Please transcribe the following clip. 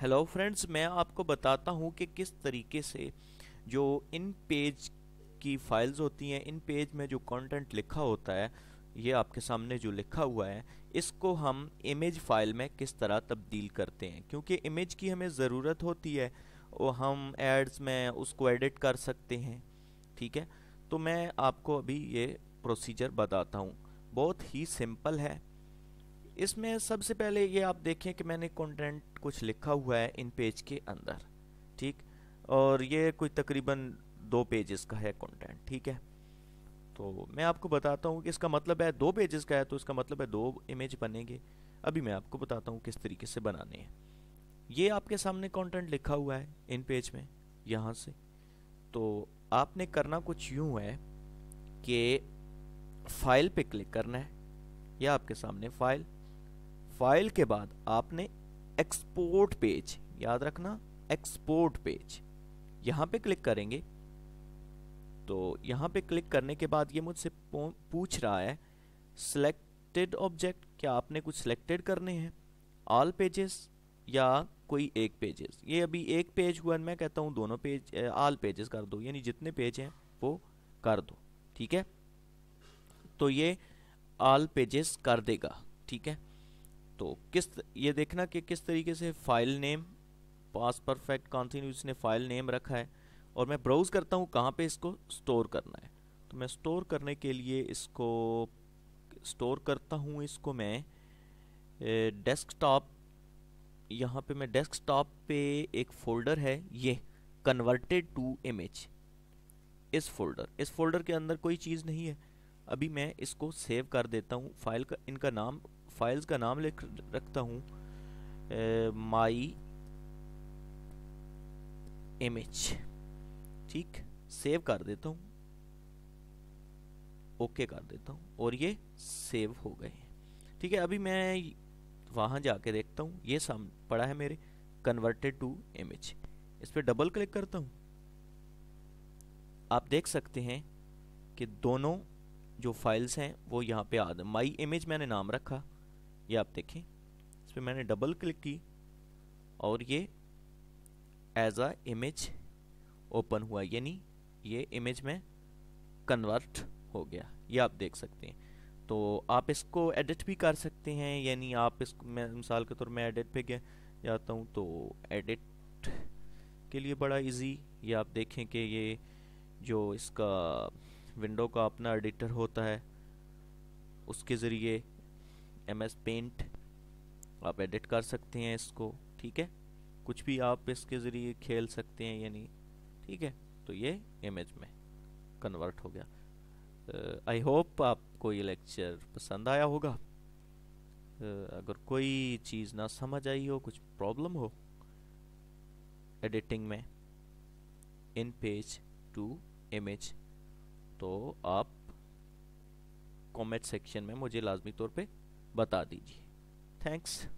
hello friends मैं आपको बताता हूँ कि किस तरीके से जो इन पेज की फाइल्स होती हैं इन पेज में जो कंटेंट लिखा होता है ये आपके सामने जो लिखा हुआ है इसको हम इमेज फाइल में किस तरह तब्दील करते हैं क्योंकि इमेज की हमें ज़रूरत होती है वो हम एड्स में उसको एडिट कर सकते हैं ठीक है तो मैं आपको अभी ये प्रोसीजर बताता हूँ बहुत ही सिंपल है इसमें सबसे पहले ये आप देखें कि मैंने कंटेंट कुछ लिखा हुआ है इन पेज के अंदर ठीक और ये कोई तकरीबन दो पेजेस का है कंटेंट ठीक है तो मैं आपको बताता हूँ कि इसका मतलब है दो पेजेस का है तो इसका मतलब है दो इमेज बनेंगे अभी मैं आपको बताता हूँ किस तरीके से बनाने हैं ये आपके सामने कॉन्टेंट लिखा हुआ है इन पेज में यहाँ से तो आपने करना कुछ यूँ है कि फाइल पे क्लिक करना है यह आपके सामने फाइल फाइल के बाद आपने एक्सपोर्ट पेज याद रखना एक्सपोर्ट पेज यहां पे क्लिक करेंगे तो यहाँ पे क्लिक करने के बाद ये मुझसे पूछ रहा है सिलेक्टेड ऑब्जेक्ट क्या आपने कुछ सिलेक्टेड करने हैं ऑल पेजेस या कोई एक पेजेस ये अभी एक पेज हुआ मैं कहता हूँ दोनों पेज ऑल पेजेस कर दो यानी जितने पेज हैं वो कर दो ठीक है तो ये ऑल पेजेस कर देगा ठीक है तो किस ये देखना कि किस तरीके से file name past perfect continuous ने फाइल नेम रखा है और मैं ब्राउज़ करता हूँ कहाँ पे इसको स्टोर करना है तो मैं स्टोर करने के लिए इसको स्टोर करता हूँ इसको मैं डेस्कटॉप यहाँ पे मैं डेस्कटॉप पे एक फ़ोल्डर है ये कन्वर्टेड टू इमेज इस फोल्डर इस फोल्डर के अंदर कोई चीज़ नहीं है अभी मैं इसको सेव कर देता हूँ फाइल का इनका नाम फाइल्स का नाम लिख रखता हूँ माई इमेज ठीक सेव कर देता हूँ ओके कर देता हूँ और ये सेव हो गए हैं ठीक है अभी मैं वहाँ जाके देखता हूँ ये साम पड़ा है मेरे कन्वर्टेड टू इमेज इस पर डबल क्लिक करता हूँ आप देख सकते हैं कि दोनों जो फाइल्स हैं वो यहाँ पे आ माई इमेज मैंने नाम रखा ये आप देखें इस पर मैंने डबल क्लिक की और ये एज आ इमेज ओपन हुआ यानी ये इमेज में कन्वर्ट हो गया ये आप देख सकते हैं तो आप इसको एडिट भी कर सकते हैं यानी आप इस मैं मिसाल के तौर मैं एडिट पे गया जाता हूँ तो एडिट के लिए बड़ा इजी ये आप देखें कि ये जो इसका विंडो का अपना एडिटर होता है उसके ज़रिए एम एस पेंट आप एडिट कर सकते हैं इसको ठीक है कुछ भी आप इसके ज़रिए खेल सकते हैं यानी ठीक है तो ये इमेज में कन्वर्ट हो गया आई uh, होप आपको ये लेक्चर पसंद आया होगा uh, अगर कोई चीज़ ना समझ आई हो कुछ प्रॉब्लम हो एडिटिंग में इन पेज टू इमेज तो आप कमेंट सेक्शन में मुझे लाजमी तौर पे बता दीजिए थैंक्स